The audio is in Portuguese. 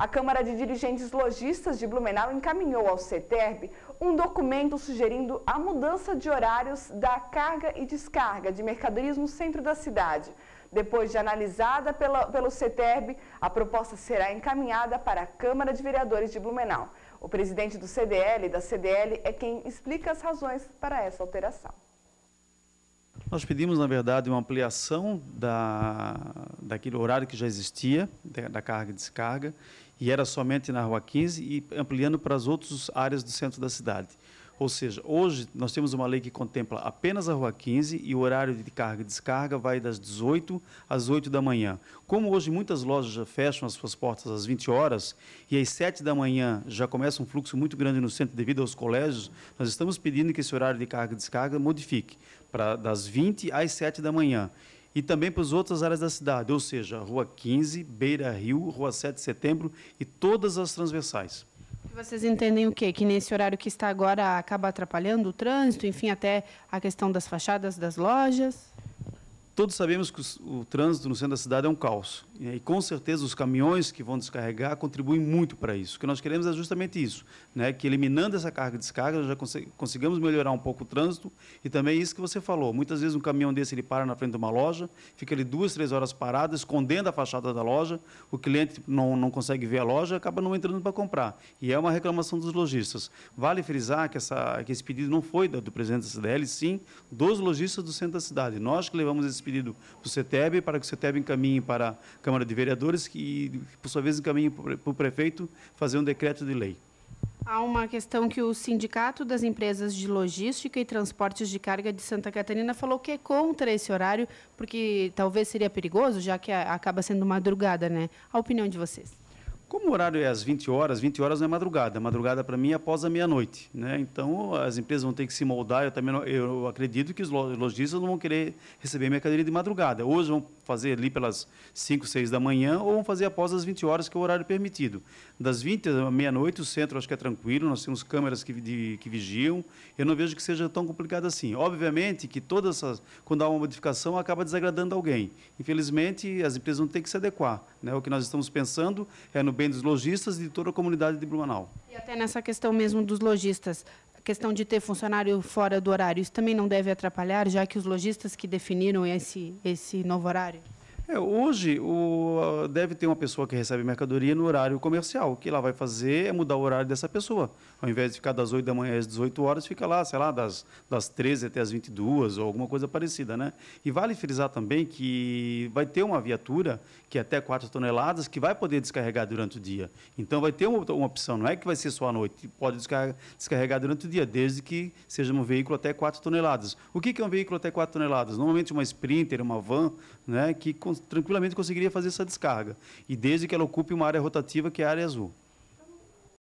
A Câmara de Dirigentes Logistas de Blumenau encaminhou ao CETERB um documento sugerindo a mudança de horários da carga e descarga de mercadorias no centro da cidade. Depois de analisada pela, pelo CETERB, a proposta será encaminhada para a Câmara de Vereadores de Blumenau. O presidente do CDL, da CDL, é quem explica as razões para essa alteração. Nós pedimos, na verdade, uma ampliação da, daquele horário que já existia, da carga e descarga, e era somente na Rua 15 e ampliando para as outras áreas do centro da cidade. Ou seja, hoje nós temos uma lei que contempla apenas a Rua 15 e o horário de carga e descarga vai das 18 às 8 da manhã. Como hoje muitas lojas já fecham as suas portas às 20 horas e às 7 da manhã já começa um fluxo muito grande no centro devido aos colégios, nós estamos pedindo que esse horário de carga e descarga modifique para das 20 às 7 da manhã e também para as outras áreas da cidade, ou seja, Rua 15, Beira Rio, Rua 7 de Setembro e todas as transversais. Vocês entendem o quê? Que nesse horário que está agora acaba atrapalhando o trânsito, enfim, até a questão das fachadas das lojas? Todos sabemos que o, o trânsito no centro da cidade é um caos. E com certeza os caminhões que vão descarregar contribuem muito para isso. O que nós queremos é justamente isso, né? que eliminando essa carga e descarga, nós já conseguimos consigamos melhorar um pouco o trânsito e também isso que você falou. Muitas vezes um caminhão desse ele para na frente de uma loja, fica ali duas, três horas parado, escondendo a fachada da loja, o cliente não, não consegue ver a loja acaba não entrando para comprar. E é uma reclamação dos lojistas. Vale frisar que, essa, que esse pedido não foi do presidente da CDL, sim dos lojistas do centro da cidade. Nós que levamos esse pedido para o CETEB, para que o CETEB encaminhe para a Câmara de Vereadores, que, por sua vez, encaminha para o prefeito fazer um decreto de lei. Há uma questão que o Sindicato das Empresas de Logística e Transportes de Carga de Santa Catarina falou que é contra esse horário, porque talvez seria perigoso, já que acaba sendo madrugada, né? A opinião de vocês. Como o horário é às 20 horas, 20 horas não é madrugada. É madrugada para mim é após a meia-noite. Né? Então as empresas vão ter que se moldar. Eu também não, eu acredito que os lojistas não vão querer receber mercadoria de madrugada. Hoje vão fazer ali pelas 5, 6 da manhã ou vão fazer após as 20 horas, que é o horário permitido. Das 20 à meia-noite, o centro acho que é tranquilo, nós temos câmeras que, de, que vigiam. Eu não vejo que seja tão complicado assim. Obviamente que todas essas, quando há uma modificação, acaba desagradando alguém. Infelizmente, as empresas vão ter que se adequar. Né? O que nós estamos pensando é no bem dos lojistas e de toda a comunidade de Blumenau. E até nessa questão mesmo dos lojistas, a questão de ter funcionário fora do horário, isso também não deve atrapalhar, já que os lojistas que definiram esse, esse novo horário? É, hoje, o, deve ter uma pessoa que recebe mercadoria no horário comercial. O que ela vai fazer é mudar o horário dessa pessoa. Ao invés de ficar das 8 da manhã às 18 horas, fica lá, sei lá, das, das 13 até as 22 ou alguma coisa parecida. Né? E vale frisar também que vai ter uma viatura que é até 4 toneladas que vai poder descarregar durante o dia. Então, vai ter uma, uma opção. Não é que vai ser só à noite. Pode descarregar, durante o dia, desde que seja um veículo até 4 toneladas. O que é um veículo até 4 toneladas? Normalmente uma Sprinter, uma van, né, que tranquilamente conseguiria fazer essa descarga. E desde que ela ocupe uma área rotativa, que é a área azul.